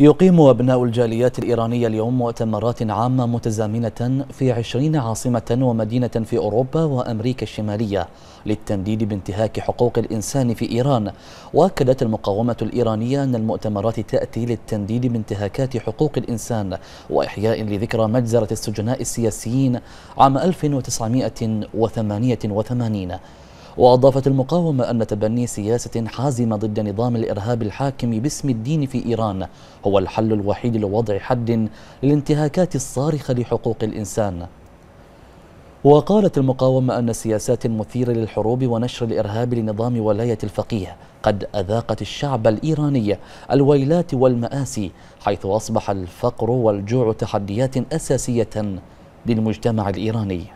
يقيم أبناء الجاليات الإيرانية اليوم مؤتمرات عامة متزامنة في عشرين عاصمة ومدينة في أوروبا وأمريكا الشمالية للتنديد بانتهاك حقوق الإنسان في إيران وأكدت المقاومة الإيرانية أن المؤتمرات تأتي للتنديد بانتهاكات حقوق الإنسان وإحياء لذكرى مجزرة السجناء السياسيين عام 1988 وأضافت المقاومة أن تبني سياسة حازمة ضد نظام الإرهاب الحاكم باسم الدين في إيران هو الحل الوحيد لوضع حد للانتهاكات الصارخة لحقوق الإنسان وقالت المقاومة أن سياسات مثيرة للحروب ونشر الإرهاب لنظام ولاية الفقيه قد أذاقت الشعب الإيراني الويلات والمآسي حيث أصبح الفقر والجوع تحديات أساسية للمجتمع الإيراني